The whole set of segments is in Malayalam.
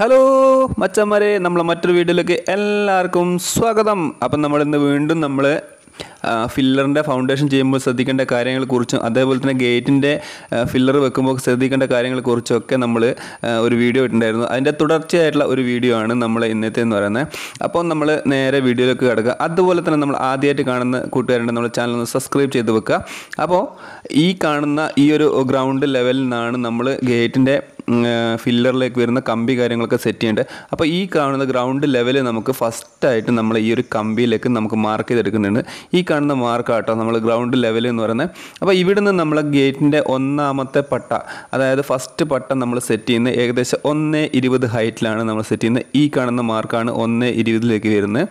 ഹലോ മച്ചന്മാരെ നമ്മളെ മറ്റൊരു വീഡിയോയിലേക്ക് എല്ലാവർക്കും സ്വാഗതം അപ്പം നമ്മൾ ഇന്ന് വീണ്ടും നമ്മൾ ഫില്ലറിൻ്റെ ഫൗണ്ടേഷൻ ചെയ്യുമ്പോൾ ശ്രദ്ധിക്കേണ്ട കാര്യങ്ങളെക്കുറിച്ചും അതേപോലെ തന്നെ ഗേറ്റിൻ്റെ ഫില്ലർ വെക്കുമ്പോൾ ശ്രദ്ധിക്കേണ്ട ഒക്കെ നമ്മൾ ഒരു വീഡിയോ ഇട്ടിട്ടുണ്ടായിരുന്നു അതിൻ്റെ തുടർച്ചയായിട്ടുള്ള ഒരു വീഡിയോ ആണ് നമ്മൾ ഇന്നത്തെ എന്ന് പറയുന്നത് അപ്പോൾ നമ്മൾ നേരെ വീഡിയോയിലേക്ക് കിടക്കുക അതുപോലെ തന്നെ നമ്മൾ ആദ്യമായിട്ട് കാണുന്ന കൂട്ടുകാരുണ്ട് നമ്മുടെ ചാനൽ ഒന്ന് സബ്സ്ക്രൈബ് ചെയ്ത് വെക്കുക അപ്പോൾ ഈ കാണുന്ന ഈ ഒരു ഗ്രൗണ്ട് ലെവലിൽ നിന്നാണ് നമ്മൾ ഗേറ്റിൻ്റെ ഫില്ലറിലേക്ക് വരുന്ന കമ്പി കാര്യങ്ങളൊക്കെ സെറ്റ് ചെയ്യേണ്ടത് അപ്പോൾ ഈ കാണുന്ന ഗ്രൗണ്ട് ലെവൽ നമുക്ക് ഫസ്റ്റായിട്ട് നമ്മൾ ഈ ഒരു കമ്പിയിലേക്ക് നമുക്ക് മാർക്ക് ചെയ്തെടുക്കുന്നുണ്ട് ഈ കാണുന്ന മാർക്കാട്ടോ നമ്മൾ ഗ്രൗണ്ട് ലെവൽ എന്ന് പറയുന്നത് അപ്പോൾ ഇവിടെ നിന്ന് നമ്മൾ ഗേറ്റിൻ്റെ ഒന്നാമത്തെ പട്ട അതായത് ഫസ്റ്റ് പട്ട നമ്മൾ സെറ്റ് ചെയ്യുന്നത് ഏകദേശം ഒന്ന് ഇരുപത് ഹൈറ്റിലാണ് നമ്മൾ സെറ്റ് ചെയ്യുന്നത് ഈ കാണുന്ന മാർക്കാണ് ഒന്ന് ഇരുപതിലേക്ക് വരുന്നത്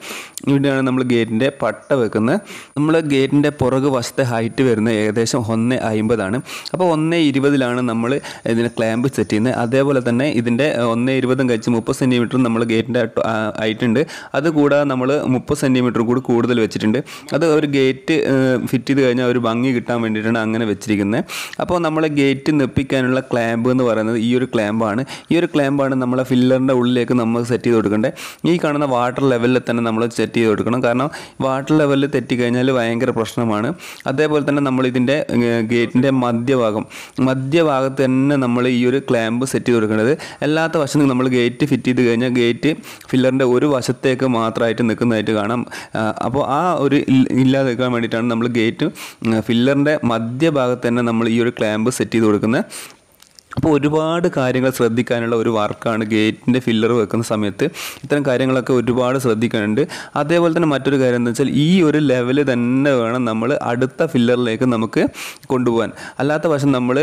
ഇവിടെയാണ് നമ്മൾ ഗേറ്റിൻ്റെ പട്ട വെക്കുന്നത് നമ്മൾ ഗേറ്റിൻ്റെ പുറകു വശത്തെ ഹൈറ്റ് വരുന്നത് ഏകദേശം ഒന്ന് അമ്പതാണ് അപ്പോൾ ഒന്ന് ഇരുപതിലാണ് നമ്മൾ ഇതിന് ക്ലാമ്പ് സെറ്റ് ചെയ്യുന്നത് പിന്നെ അതേപോലെ തന്നെ ഇതിൻ്റെ ഒന്ന് ഇരുപതും കഴിച്ച് മുപ്പത് സെൻറ്റിമീറ്റർ നമ്മൾ ഗേറ്റിൻ്റെ ആയിട്ടുണ്ട് അതുകൂടാതെ നമ്മൾ മുപ്പത് സെൻറ്റിമീറ്റർ കൂടി കൂടുതൽ വെച്ചിട്ടുണ്ട് അത് ഒരു ഗേറ്റ് ഫിറ്റ് ചെയ്ത് കഴിഞ്ഞാൽ ഒരു ഭംഗി കിട്ടാൻ വേണ്ടിയിട്ടാണ് അങ്ങനെ വെച്ചിരിക്കുന്നത് അപ്പോൾ നമ്മൾ ഗേറ്റ് നിപ്പിക്കാനുള്ള ക്ലാമ്പ് എന്ന് പറയുന്നത് ഈ ഒരു ക്ലാമ്പാണ് ഈ ഒരു ക്ലാമ്പാണ് നമ്മളെ ഫില്ലറിൻ്റെ ഉള്ളിലേക്ക് നമ്മൾ സെറ്റ് ചെയ്ത് കൊടുക്കേണ്ടത് ഈ കാണുന്ന വാട്ടർ ലെവലിൽ തന്നെ നമ്മൾ സെറ്റ് ചെയ്ത് കൊടുക്കണം കാരണം വാട്ടർ ലെവലിൽ തെറ്റിക്കഴിഞ്ഞാൽ ഭയങ്കര പ്രശ്നമാണ് അതേപോലെ തന്നെ നമ്മൾ ഇതിൻ്റെ ഗേറ്റിൻ്റെ മധ്യഭാഗം മധ്യഭാഗത്ത് തന്നെ നമ്മൾ ഈ ഒരു ക്ലാമ്പ് ക്ലാമ്പ് സെറ്റ് ചെയ്ത് കൊടുക്കേണ്ടത് അല്ലാത്ത വശത്ത് നമ്മൾ ഗേറ്റ് ഫിറ്റ് ചെയ്ത് കഴിഞ്ഞാൽ ഗേറ്റ് ഫില്ലറിൻ്റെ ഒരു വശത്തേക്ക് മാത്രമായിട്ട് നിൽക്കുന്നതായിട്ട് കാണാം അപ്പോൾ ആ ഒരു ഇല്ലാതെ വെക്കാൻ വേണ്ടിയിട്ടാണ് നമ്മൾ ഗേറ്റ് ഫില്ലറിൻ്റെ മധ്യഭാഗത്ത് തന്നെ നമ്മൾ ഈ ഒരു ക്ലാമ്പ് സെറ്റ് ചെയ്ത് കൊടുക്കുന്നത് അപ്പോൾ ഒരുപാട് കാര്യങ്ങൾ ശ്രദ്ധിക്കാനുള്ള ഒരു വർക്കാണ് ഗേറ്റിൻ്റെ ഫില്ലർ വെക്കുന്ന സമയത്ത് ഇത്തരം കാര്യങ്ങളൊക്കെ ഒരുപാട് ശ്രദ്ധിക്കാനുണ്ട് അതേപോലെ തന്നെ മറ്റൊരു കാര്യം എന്താ വെച്ചാൽ ഈ ഒരു ലെവൽ തന്നെ വേണം നമ്മൾ അടുത്ത ഫില്ലറിലേക്ക് നമുക്ക് കൊണ്ടുപോകാൻ അല്ലാത്ത പക്ഷം നമ്മൾ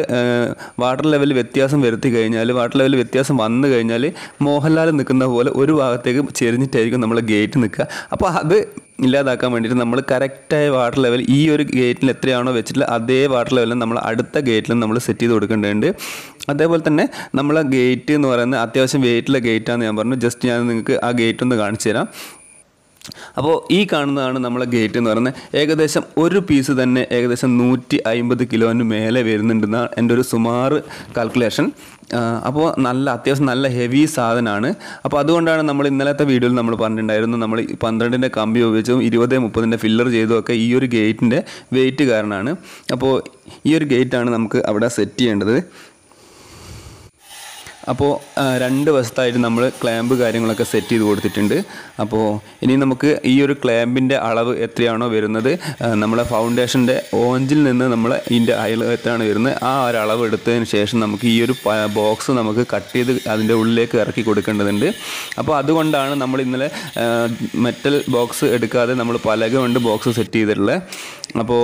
വാട്ടർ ലെവൽ വ്യത്യാസം വരുത്തി കഴിഞ്ഞാൽ വാട്ടർ ലെവൽ വ്യത്യാസം വന്നു കഴിഞ്ഞാൽ മോഹൻലാൽ നിൽക്കുന്ന പോലെ ഒരു ഭാഗത്തേക്ക് ചെരിഞ്ഞിട്ടായിരിക്കും നമ്മൾ ഗേറ്റ് നിൽക്കുക അപ്പോൾ അത് ഇല്ലാതാക്കാൻ വേണ്ടിയിട്ട് നമ്മൾ കറക്റ്റായ വാട്ടർ ലെവൽ ഈ ഒരു ഗേറ്റിൽ എത്രയാണോ വെച്ചിട്ടുള്ള അതേ വാട്ടർ ലെവലിൽ നമ്മൾ അടുത്ത ഗേറ്റിലും നമ്മൾ സെറ്റ് ചെയ്ത് കൊടുക്കേണ്ടതുണ്ട് അതേപോലെ തന്നെ നമ്മളെ ഗേറ്റ് എന്ന് പറയുന്നത് അത്യാവശ്യം വെയിറ്റുള്ള ഗേറ്റാന്ന് ഞാൻ പറഞ്ഞു ജസ്റ്റ് ഞാൻ നിങ്ങൾക്ക് ആ ഗേറ്റ് ഒന്ന് കാണിച്ചു തരാം അപ്പോൾ ഈ കാണുന്നതാണ് നമ്മളെ ഗേറ്റ് എന്ന് പറയുന്നത് ഏകദേശം ഒരു പീസ് തന്നെ ഏകദേശം നൂറ്റി അമ്പത് കിലോന് മേലെ വരുന്നുണ്ടെന്നാണ് എൻ്റെ ഒരു സുമാറ് കാൽക്കുലേഷൻ അപ്പോൾ നല്ല അത്യാവശ്യം നല്ല ഹെവി സാധനമാണ് അപ്പോൾ അതുകൊണ്ടാണ് നമ്മൾ ഇന്നലത്തെ വീഡിയോയിൽ നമ്മൾ പറഞ്ഞിട്ടുണ്ടായിരുന്നു നമ്മൾ പന്ത്രണ്ടിൻ്റെ കമ്പി ഉപയോഗിച്ചും ഇരുപത് മുപ്പതിൻ്റെ ഫില്ലർ ചെയ്തുമൊക്കെ ഈ ഒരു ഗേറ്റിൻ്റെ വെയിറ്റ് കാരണമാണ് അപ്പോൾ ഈ ഒരു ഗേറ്റാണ് നമുക്ക് അവിടെ സെറ്റ് ചെയ്യേണ്ടത് അപ്പോൾ രണ്ട് വശത്തായിട്ട് നമ്മൾ ക്ലാമ്പ് കാര്യങ്ങളൊക്കെ സെറ്റ് ചെയ്ത് കൊടുത്തിട്ടുണ്ട് അപ്പോൾ ഇനി നമുക്ക് ഈ ഒരു ക്ലാമ്പിൻ്റെ അളവ് എത്രയാണോ വരുന്നത് നമ്മളെ ഫൗണ്ടേഷൻ്റെ ഓഞ്ചിൽ നിന്ന് നമ്മൾ ഇതിൻ്റെ അയൽ എത്രയാണ് വരുന്നത് ആ ഒരു അളവ് എടുത്തതിന് ശേഷം നമുക്ക് ഈ ഒരു ബോക്സ് നമുക്ക് കട്ട് ചെയ്ത് അതിൻ്റെ ഉള്ളിലേക്ക് ഇറക്കി കൊടുക്കേണ്ടതുണ്ട് അപ്പോൾ അതുകൊണ്ടാണ് നമ്മൾ ഇന്നലെ മെറ്റൽ ബോക്സ് എടുക്കാതെ നമ്മൾ പലക കൊണ്ട് ബോക്സ് സെറ്റ് ചെയ്തിട്ടുള്ളത് അപ്പോൾ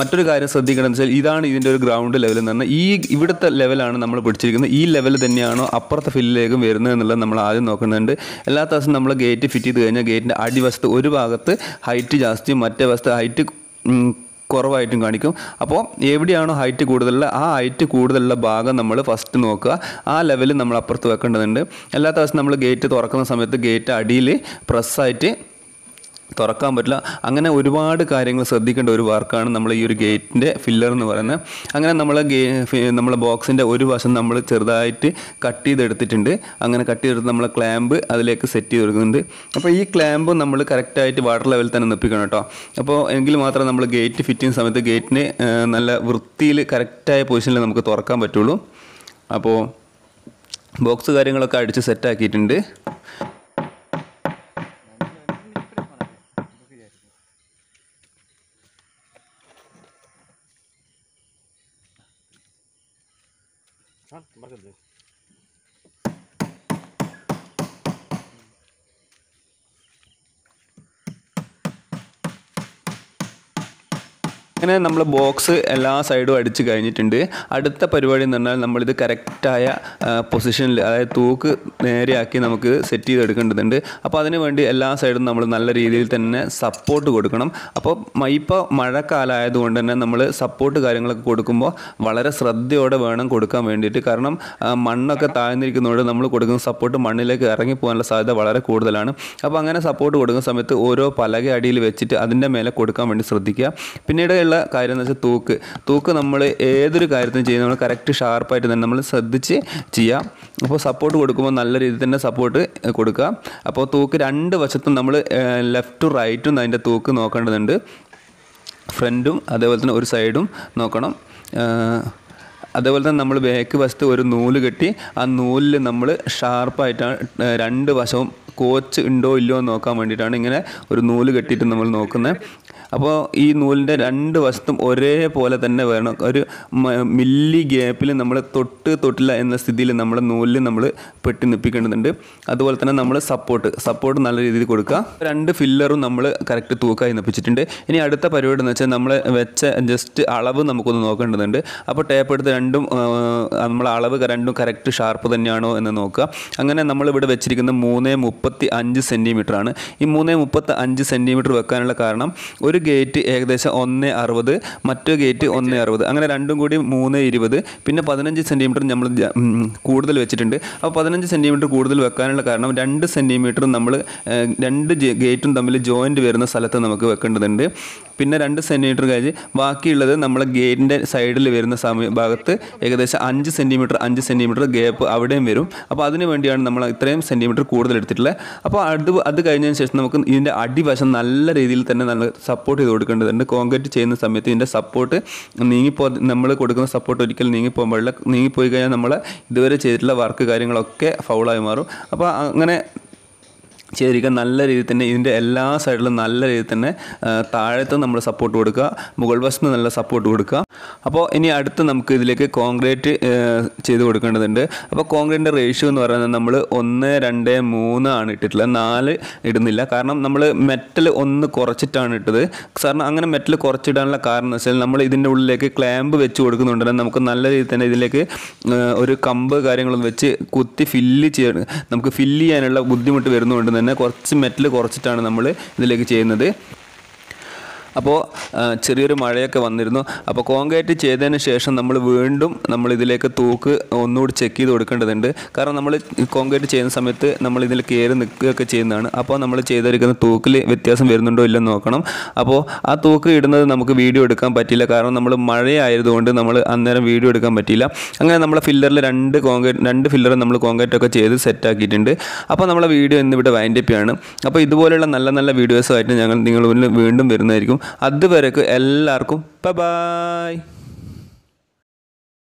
മറ്റൊരു കാര്യം ശ്രദ്ധിക്കണമെന്ന് വെച്ചാൽ ഇതാണ് ഇതിൻ്റെ ഒരു ഗ്രൗണ്ട് ലെവൽ എന്ന് പറഞ്ഞാൽ ഈ ഇവിടുത്തെ ലെവലാണ് നമ്മൾ പിടിച്ചിരിക്കുന്നത് ഈ ലെവൽ തന്നെയാണോ അപ്പുറത്തെ ഫില്ലിലേക്കും വരുന്നത് എന്നുള്ളത് നമ്മൾ ആദ്യം നോക്കുന്നുണ്ട് എല്ലാ ദിവസവും നമ്മൾ ഗേറ്റ് ഫിറ്റ് ചെയ്ത് കഴിഞ്ഞാൽ ഗേറ്റിൻ്റെ അടിവശത്ത് ഒരു ഭാഗത്ത് ഹൈറ്റ് ജാസ്തിയും മറ്റേ വശത്ത് ഹൈറ്റ് കുറവായിട്ടും കാണിക്കും അപ്പോൾ എവിടെയാണോ ഹൈറ്റ് കൂടുതലുള്ള ആ ഹൈറ്റ് കൂടുതലുള്ള ഭാഗം നമ്മൾ ഫസ്റ്റ് നോക്കുക ആ ലെവലിൽ നമ്മൾ അപ്പുറത്ത് വെക്കേണ്ടതുണ്ട് എല്ലാ ദിവസവും നമ്മൾ ഗേറ്റ് തുറക്കുന്ന സമയത്ത് ഗേറ്റ് അടിയിൽ പ്രസ്സായിട്ട് തുറക്കാൻ പറ്റില്ല അങ്ങനെ ഒരുപാട് കാര്യങ്ങൾ ശ്രദ്ധിക്കേണ്ട ഒരു വർക്കാണ് നമ്മൾ ഈ ഒരു ഗേറ്റിൻ്റെ ഫില്ലർ എന്ന് പറയുന്നത് അങ്ങനെ നമ്മൾ ഗേ നമ്മളെ ബോക്സിൻ്റെ ഒരു വശം നമ്മൾ ചെറുതായിട്ട് കട്ട് ചെയ്തെടുത്തിട്ടുണ്ട് അങ്ങനെ കട്ട് ചെയ്തെടുത്ത് നമ്മൾ ക്ലാമ്പ് അതിലേക്ക് സെറ്റ് ചെയ്ത് കൊടുക്കുന്നുണ്ട് അപ്പോൾ ഈ ക്ലാമ്പ് നമ്മൾ കറക്റ്റായിട്ട് വാട്ടർ ലെവൽ തന്നെ നിപ്പിക്കണം കേട്ടോ അപ്പോൾ എങ്കിൽ മാത്രമേ നമ്മൾ ഗേറ്റ് ഫിറ്റ് ചെയ്യുന്ന സമയത്ത് ഗേറ്റിന് നല്ല വൃത്തിയിൽ കറക്റ്റായ പൊസിഷനിൽ നമുക്ക് തുറക്കാൻ പറ്റുള്ളൂ അപ്പോൾ ബോക്സ് കാര്യങ്ങളൊക്കെ അടിച്ച് സെറ്റാക്കിയിട്ടുണ്ട് हाँ बरकत दे ഇങ്ങനെ നമ്മൾ ബോക്സ് എല്ലാ സൈഡും അടിച്ച് കഴിഞ്ഞിട്ടുണ്ട് അടുത്ത പരിപാടി എന്ന് പറഞ്ഞാൽ നമ്മളിത് കറക്റ്റായ പൊസിഷനിൽ അതായത് തൂക്ക് നേരെയാക്കി നമുക്ക് സെറ്റ് ചെയ്തെടുക്കേണ്ടതുണ്ട് അപ്പോൾ അതിന് വേണ്ടി എല്ലാ സൈഡും നമ്മൾ നല്ല രീതിയിൽ തന്നെ സപ്പോർട്ട് കൊടുക്കണം അപ്പോൾ ഇപ്പോൾ മഴക്കാലമായതുകൊണ്ട് തന്നെ നമ്മൾ സപ്പോർട്ട് കാര്യങ്ങളൊക്കെ കൊടുക്കുമ്പോൾ വളരെ ശ്രദ്ധയോടെ വേണം കൊടുക്കാൻ വേണ്ടിയിട്ട് കാരണം മണ്ണൊക്കെ താഴ്ന്നിരിക്കുന്നതുകൊണ്ട് നമ്മൾ കൊടുക്കുന്ന സപ്പോർട്ട് മണ്ണിലേക്ക് ഇറങ്ങി പോകാനുള്ള സാധ്യത വളരെ കൂടുതലാണ് അപ്പോൾ അങ്ങനെ സപ്പോർട്ട് കൊടുക്കുന്ന സമയത്ത് ഓരോ പലക അടിയിൽ വെച്ചിട്ട് അതിൻ്റെ മേലെ കൊടുക്കാൻ വേണ്ടി ശ്രദ്ധിക്കുക പിന്നീട് പിന്നെയുള്ള കാര്യം എന്ന് വെച്ചാൽ തൂക്ക് തൂക്ക് നമ്മൾ ഏതൊരു കാര്യത്തിനും ചെയ്യുന്ന നമ്മൾ കറക്റ്റ് ഷാർപ്പായിട്ട് തന്നെ നമ്മൾ ശ്രദ്ധിച്ച് ചെയ്യാം അപ്പോൾ സപ്പോർട്ട് കൊടുക്കുമ്പോൾ നല്ല രീതിയിൽ തന്നെ സപ്പോർട്ട് കൊടുക്കുക അപ്പോൾ തൂക്ക് രണ്ട് വശത്തും നമ്മൾ ലെഫ്റ്റും റൈറ്റും അതിൻ്റെ തൂക്ക് നോക്കേണ്ടതുണ്ട് ഫ്രണ്ടും അതേപോലെ തന്നെ ഒരു സൈഡും നോക്കണം അതേപോലെ തന്നെ നമ്മൾ ബാക്ക് വശത്ത് ഒരു നൂല് കെട്ടി ആ നൂലിൽ നമ്മൾ ഷാർപ്പായിട്ടാണ് രണ്ട് വശവും കോച്ച് ഉണ്ടോ ഇല്ലയോ എന്ന് നോക്കാൻ വേണ്ടിയിട്ടാണ് ഇങ്ങനെ ഒരു നൂല് കെട്ടിയിട്ട് നമ്മൾ നോക്കുന്നത് അപ്പോൾ ഈ നൂലിൻ്റെ രണ്ട് വശത്തും ഒരേപോലെ തന്നെ വേണം ഒരു മില്ലി ഗ്യാപ്പിൽ നമ്മൾ തൊട്ട് തൊട്ടില്ല എന്ന സ്ഥിതിയിൽ നമ്മുടെ നൂലിൽ നമ്മൾ പെട്ടി നിപ്പിക്കേണ്ടതുണ്ട് അതുപോലെ തന്നെ നമ്മൾ സപ്പോർട്ട് സപ്പോർട്ട് നല്ല രീതിയിൽ കൊടുക്കുക രണ്ട് ഫില്ലറും നമ്മൾ കറക്റ്റ് തൂക്കായി നിപ്പിച്ചിട്ടുണ്ട് ഇനി അടുത്ത പരിപാടി എന്ന് വെച്ചാൽ നമ്മൾ വെച്ച ജസ്റ്റ് അളവ് നമുക്കൊന്ന് നോക്കേണ്ടതുണ്ട് അപ്പോൾ ടേപ്പ് എടുത്ത് രണ്ടും നമ്മൾ അളവ് രണ്ടും കറക്റ്റ് ഷാർപ്പ് തന്നെയാണോ എന്ന് നോക്കുക അങ്ങനെ നമ്മളിവിടെ വെച്ചിരിക്കുന്ന മൂന്ന് മുപ്പത് മുപ്പത്തി അഞ്ച് സെൻറ്റിമീറ്ററാണ് ഈ മൂന്ന് മുപ്പത്തി അഞ്ച് സെൻറ്റിമീറ്റർ വെക്കാനുള്ള കാരണം ഒരു ഗേറ്റ് ഏകദേശം ഒന്ന് അറുപത് മറ്റൊരു ഗേറ്റ് ഒന്ന് അറുപത് അങ്ങനെ രണ്ടും കൂടി മൂന്ന് ഇരുപത് പിന്നെ പതിനഞ്ച് സെൻറ്റിമീറ്റർ നമ്മൾ കൂടുതൽ വെച്ചിട്ടുണ്ട് അപ്പോൾ പതിനഞ്ച് സെൻറ്റിമീറ്റർ കൂടുതൽ വെക്കാനുള്ള കാരണം രണ്ട് സെൻറ്റിമീറ്റർ നമ്മൾ രണ്ട് ഗേറ്റും തമ്മിൽ ജോയിൻ്റ് വരുന്ന സ്ഥലത്ത് നമുക്ക് വെക്കേണ്ടതുണ്ട് പിന്നെ രണ്ട് സെൻറ്റിമീറ്റർ കഴിഞ്ഞ് ബാക്കിയുള്ളത് നമ്മളെ ഗേറ്റിൻ്റെ സൈഡിൽ വരുന്ന സമയ ഭാഗത്ത് ഏകദേശം അഞ്ച് സെൻറ്റിമീറ്റർ അഞ്ച് സെൻറ്റിമീറ്റർ ഗ്യാപ്പ് അവിടെയും വരും അപ്പോൾ അതിനു വേണ്ടിയാണ് നമ്മൾ ഇത്രയും സെൻറ്റിമീറ്റർ കൂടുതൽ എടുത്തിട്ടുള്ളത് അല്ലേ അപ്പോൾ അത് അത് കഴിഞ്ഞതിന് ശേഷം നമുക്ക് ഇതിൻ്റെ അടിവശം നല്ല രീതിയിൽ തന്നെ നല്ല സപ്പോർട്ട് ചെയ്ത് കൊടുക്കേണ്ടതുണ്ട് കോൺക്രീറ്റ് ചെയ്യുന്ന സമയത്ത് ഇതിൻ്റെ സപ്പോർട്ട് നീങ്ങിപ്പോ നമ്മൾ കൊടുക്കുന്ന സപ്പോർട്ട് ഒരിക്കലും നീങ്ങിപ്പോൾ വെള്ളം നീങ്ങിപ്പോയി കഴിഞ്ഞാൽ നമ്മൾ ഇതുവരെ ചെയ്തിട്ടുള്ള വർക്ക് കാര്യങ്ങളൊക്കെ ഫൗളായി മാറും അപ്പോൾ അങ്ങനെ ചെയ്തിരിക്കുക നല്ല രീതിയിൽ തന്നെ ഇതിൻ്റെ എല്ലാ സൈഡിലും നല്ല രീതിയിൽ തന്നെ താഴത്ത് നമ്മൾ സപ്പോർട്ട് കൊടുക്കുക മുകൾ വശത്ത് നല്ല സപ്പോർട്ട് കൊടുക്കുക അപ്പോൾ ഇനി അടുത്ത് നമുക്ക് ഇതിലേക്ക് കോൺക്രീറ്റ് ചെയ്ത് കൊടുക്കേണ്ടതുണ്ട് അപ്പോൾ കോൺക്രീറ്റിൻ്റെ റേഷ്യോ എന്ന് പറയുന്നത് നമ്മൾ ഒന്ന് രണ്ട് മൂന്ന് ആണ് ഇട്ടിട്ടുള്ളത് നാല് ഇടുന്നില്ല കാരണം നമ്മൾ മെറ്റൽ ഒന്ന് കുറച്ചിട്ടാണ് ഇട്ടത് കാരണം അങ്ങനെ മെറ്റൽ കുറച്ചിടാനുള്ള കാരണം എന്ന് വെച്ചാൽ നമ്മൾ ഇതിൻ്റെ ഉള്ളിലേക്ക് ക്ലാമ്പ് വെച്ച് കൊടുക്കുന്നുണ്ടെങ്കിൽ നമുക്ക് നല്ല രീതിയിൽ തന്നെ ഇതിലേക്ക് ഒരു കമ്പ് കാര്യങ്ങളൊന്നും വെച്ച് കുത്തി ഫില്ല് ചെയ്യണം നമുക്ക് ഫില്ല് ചെയ്യാനുള്ള ബുദ്ധിമുട്ട് വരുന്നതുകൊണ്ട് തന്നെ കുറച്ച് മെറ്റൽ കുറച്ചിട്ടാണ് നമ്മൾ ഇതിലേക്ക് ചെയ്യുന്നത് അപ്പോൾ ചെറിയൊരു മഴയൊക്കെ വന്നിരുന്നു അപ്പോൾ കോൺക്രീറ്റ് ചെയ്തതിന് ശേഷം നമ്മൾ വീണ്ടും നമ്മൾ ഇതിലേക്ക് തൂക്ക് ഒന്നുകൂടി ചെക്ക് ചെയ്ത് കൊടുക്കേണ്ടതുണ്ട് കാരണം നമ്മൾ കോൺക്രീറ്റ് ചെയ്യുന്ന സമയത്ത് നമ്മൾ ഇതിൽ കയറി നിൽക്കുകയൊക്കെ ചെയ്യുന്നതാണ് അപ്പോൾ നമ്മൾ ചെയ്തിരിക്കുന്ന തൂക്കിൽ വ്യത്യാസം വരുന്നുണ്ടോ ഇല്ലെന്ന് നോക്കണം അപ്പോൾ ആ തൂക്ക് ഇടുന്നത് നമുക്ക് വീഡിയോ എടുക്കാൻ പറ്റില്ല കാരണം നമ്മൾ മഴയായതുകൊണ്ട് നമ്മൾ അന്നേരം വീഡിയോ എടുക്കാൻ പറ്റിയില്ല അങ്ങനെ നമ്മളെ ഫില്ലറിൽ രണ്ട് കോൺക്രീറ്റ് രണ്ട് ഫില്ലർ നമ്മൾ കോൺക്രീറ്റ് ഒക്കെ ചെയ്ത് സെറ്റാക്കിയിട്ടുണ്ട് അപ്പോൾ നമ്മളെ വീഡിയോ ഇന്നിവിടെ ആണ് അപ്പോൾ ഇതുപോലെയുള്ള നല്ല നല്ല വീഡിയോസുമായിട്ട് ഞങ്ങൾ നിങ്ങൾ വീണ്ടും വരുന്നതായിരിക്കും അതുവരെ എല്ലാവർക്കും ബൈ